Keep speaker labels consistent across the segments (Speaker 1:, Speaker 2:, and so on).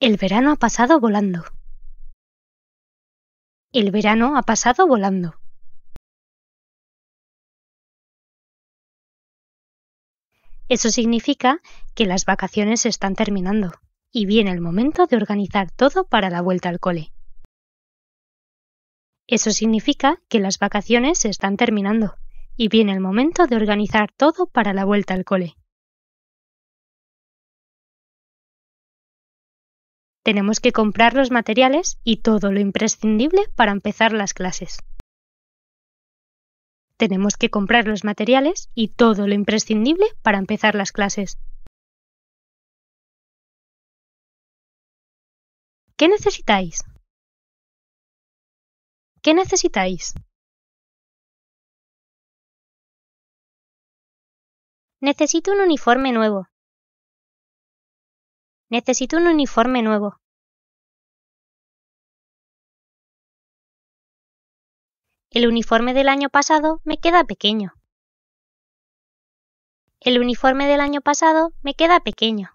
Speaker 1: El verano ha pasado volando. El verano ha pasado volando. Eso significa que las vacaciones están terminando y viene el momento de organizar todo para la vuelta al cole. Eso significa que las vacaciones se están terminando y viene el momento de organizar todo para la vuelta al cole. Tenemos que comprar los materiales y todo lo imprescindible para empezar las clases. Tenemos que comprar los materiales y todo lo imprescindible para empezar las clases. ¿Qué necesitáis? ¿Qué necesitáis? Necesito un uniforme nuevo. Necesito un uniforme nuevo. El uniforme del año pasado me queda pequeño. El uniforme del año pasado me queda pequeño.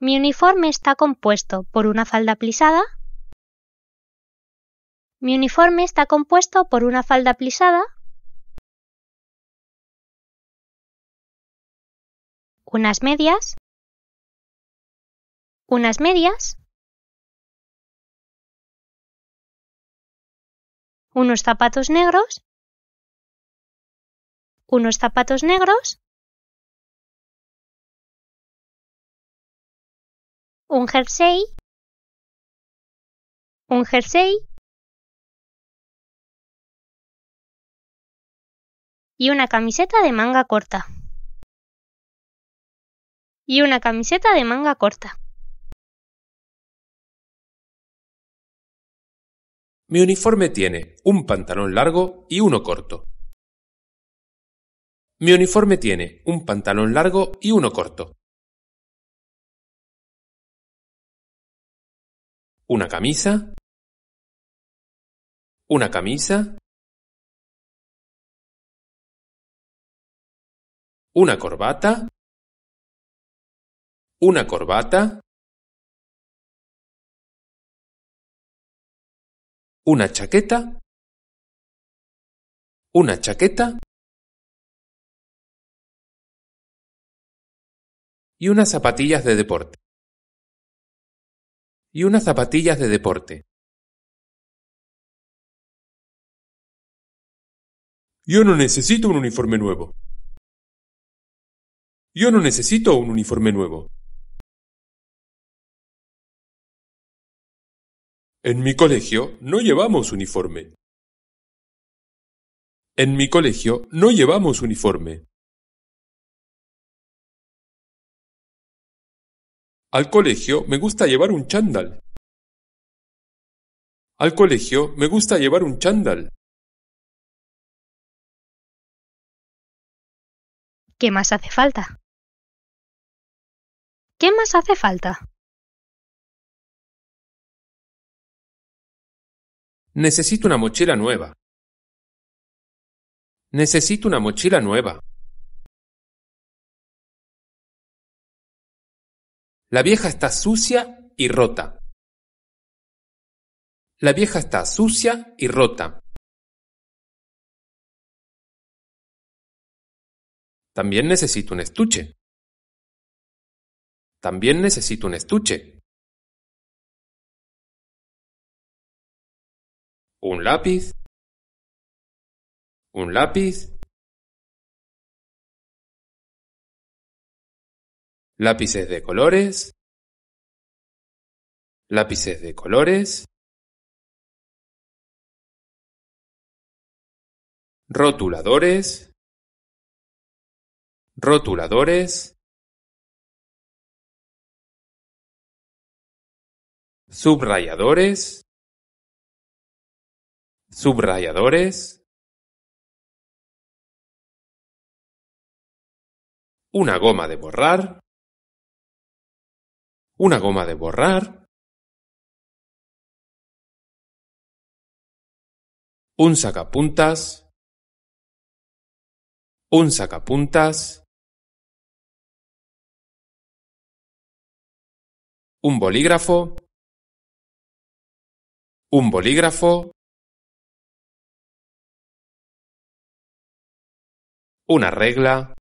Speaker 1: Mi uniforme está compuesto por una falda plisada. Mi uniforme está compuesto por una falda plisada unas medias, unas medias, unos zapatos negros, unos zapatos negros, un jersey, un jersey y una camiseta de manga corta y una camiseta de manga corta. Mi uniforme tiene un pantalón largo y uno corto. Mi uniforme tiene un pantalón largo y uno corto. Una camisa. Una camisa. Una corbata una corbata, una chaqueta, una chaqueta y unas zapatillas de deporte. Y unas zapatillas de deporte. Yo no necesito un uniforme nuevo. Yo no necesito un uniforme nuevo. En mi colegio no llevamos uniforme. En mi colegio no llevamos uniforme. Al colegio me gusta llevar un chándal. Al colegio me gusta llevar un chándal. ¿Qué más hace falta? ¿Qué más hace falta? Necesito una mochila nueva. Necesito una mochila nueva. La vieja está sucia y rota. La vieja está sucia y rota. También necesito un estuche. También necesito un estuche. un lápiz, un lápiz, lápices de colores, lápices de colores, rotuladores, rotuladores, subrayadores, subrayadores, una goma de borrar, una goma de borrar, un sacapuntas, un sacapuntas, un bolígrafo, un bolígrafo, una regla,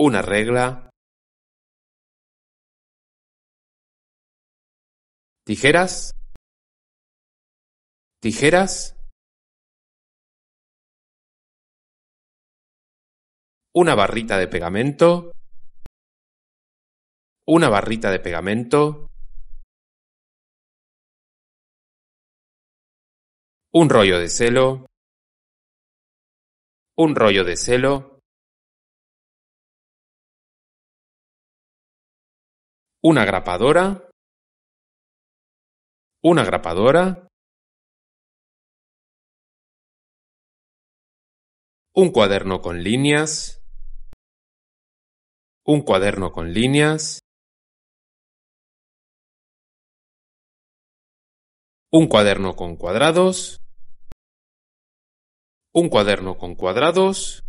Speaker 1: una regla, tijeras, tijeras, una barrita de pegamento, una barrita de pegamento, un rollo de celo, un rollo de celo, una grapadora, una grapadora, un cuaderno con líneas, un cuaderno con líneas, un cuaderno con cuadrados, un cuaderno con cuadrados,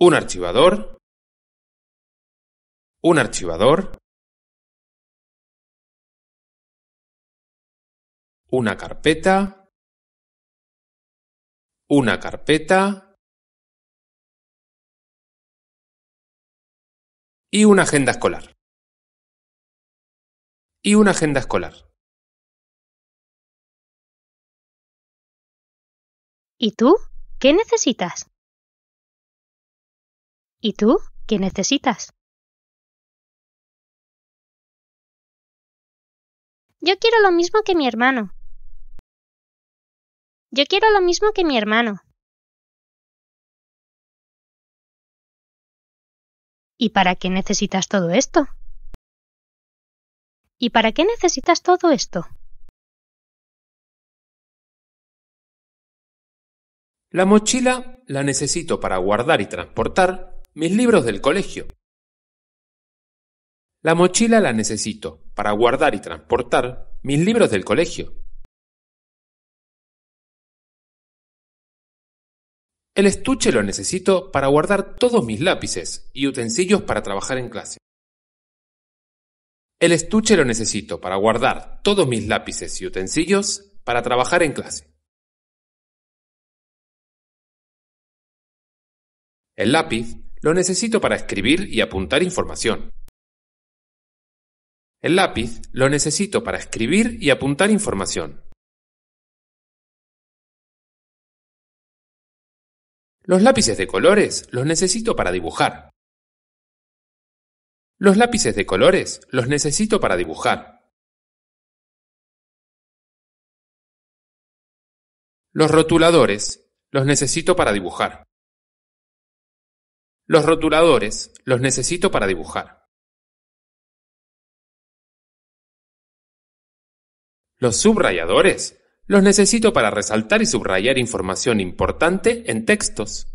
Speaker 1: un archivador, un archivador, una carpeta, una carpeta y una agenda escolar. Y una agenda escolar. ¿Y tú? ¿Qué necesitas? ¿Y tú? ¿Qué necesitas? Yo quiero lo mismo que mi hermano. Yo quiero lo mismo que mi hermano. ¿Y para qué necesitas todo esto? ¿Y para qué necesitas todo esto? La mochila la necesito para guardar y transportar mis libros del colegio. La mochila la necesito para guardar y transportar mis libros del colegio. El estuche lo necesito para guardar todos mis lápices y utensilios para trabajar en clase. El estuche lo necesito para guardar todos mis lápices y utensilios para trabajar en clase. El lápiz lo necesito para escribir y apuntar información. El lápiz lo necesito para escribir y apuntar información. Los lápices de colores los necesito para dibujar. Los lápices de colores los necesito para dibujar. Los rotuladores los necesito para dibujar. Los rotuladores los necesito para dibujar. Los subrayadores los necesito para resaltar y subrayar información importante en textos.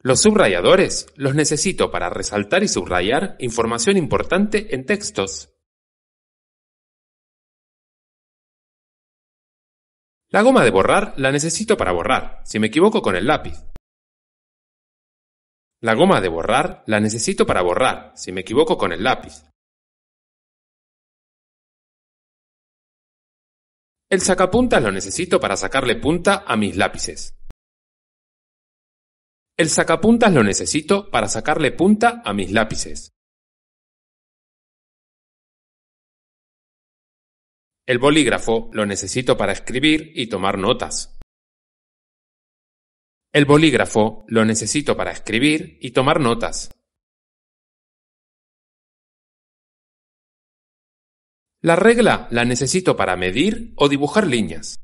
Speaker 1: Los subrayadores los necesito para resaltar y subrayar información importante en textos. La goma de borrar la necesito para borrar, si me equivoco con el lápiz. La goma de borrar la necesito para borrar si me equivoco con el lápiz. El sacapuntas lo necesito para sacarle punta a mis lápices. El sacapuntas lo necesito para sacarle punta a mis lápices. El bolígrafo lo necesito para escribir y tomar notas. El bolígrafo lo necesito para escribir y tomar notas. La regla la necesito para medir o dibujar líneas.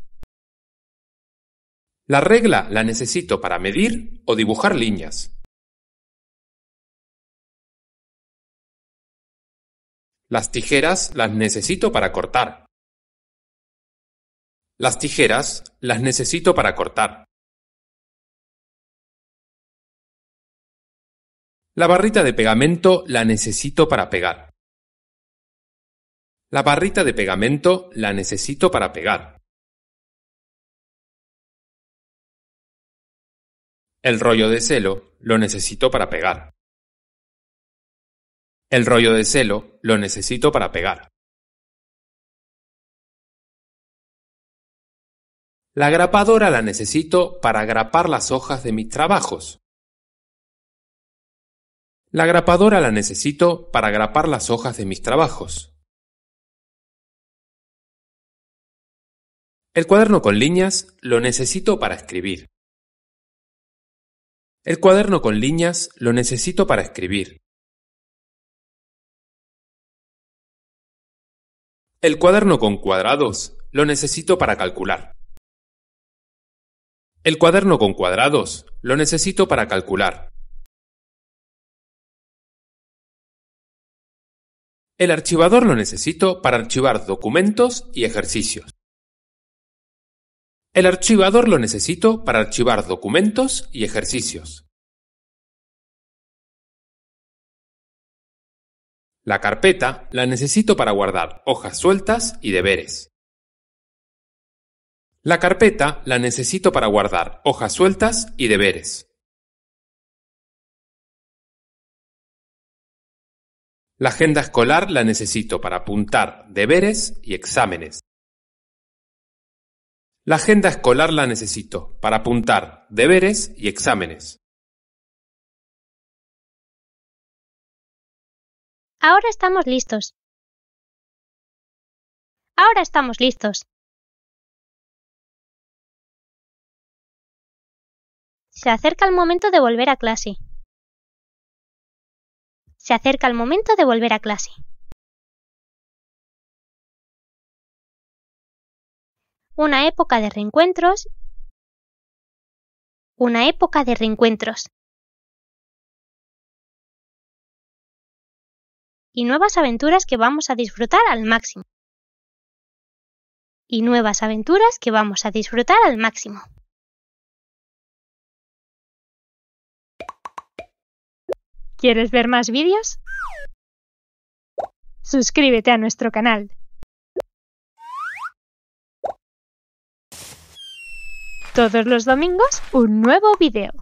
Speaker 1: La regla la necesito para medir o dibujar líneas. Las tijeras las necesito para cortar. Las tijeras las necesito para cortar. La barrita de pegamento la necesito para pegar. La barrita de pegamento la necesito para pegar. El rollo de celo lo necesito para pegar. El rollo de celo lo necesito para pegar. La grapadora la necesito para grapar las hojas de mis trabajos. La grapadora la necesito para grapar las hojas de mis trabajos. El cuaderno con líneas lo necesito para escribir. El cuaderno con líneas lo necesito para escribir. El cuaderno con cuadrados lo necesito para calcular. El cuaderno con cuadrados lo necesito para calcular. El archivador lo necesito para archivar documentos y ejercicios. El archivador lo necesito para archivar documentos y ejercicios. La carpeta la necesito para guardar hojas sueltas y deberes. La carpeta la necesito para guardar hojas sueltas y deberes. La agenda escolar la necesito para apuntar deberes y exámenes. La agenda escolar la necesito para apuntar deberes y exámenes. Ahora estamos listos. Ahora estamos listos. Se acerca el momento de volver a clase. Se acerca el momento de volver a clase. Una época de reencuentros. Una época de reencuentros. Y nuevas aventuras que vamos a disfrutar al máximo. Y nuevas aventuras que vamos a disfrutar al máximo. ¿Quieres ver más vídeos? Suscríbete a nuestro canal. Todos los domingos un nuevo vídeo.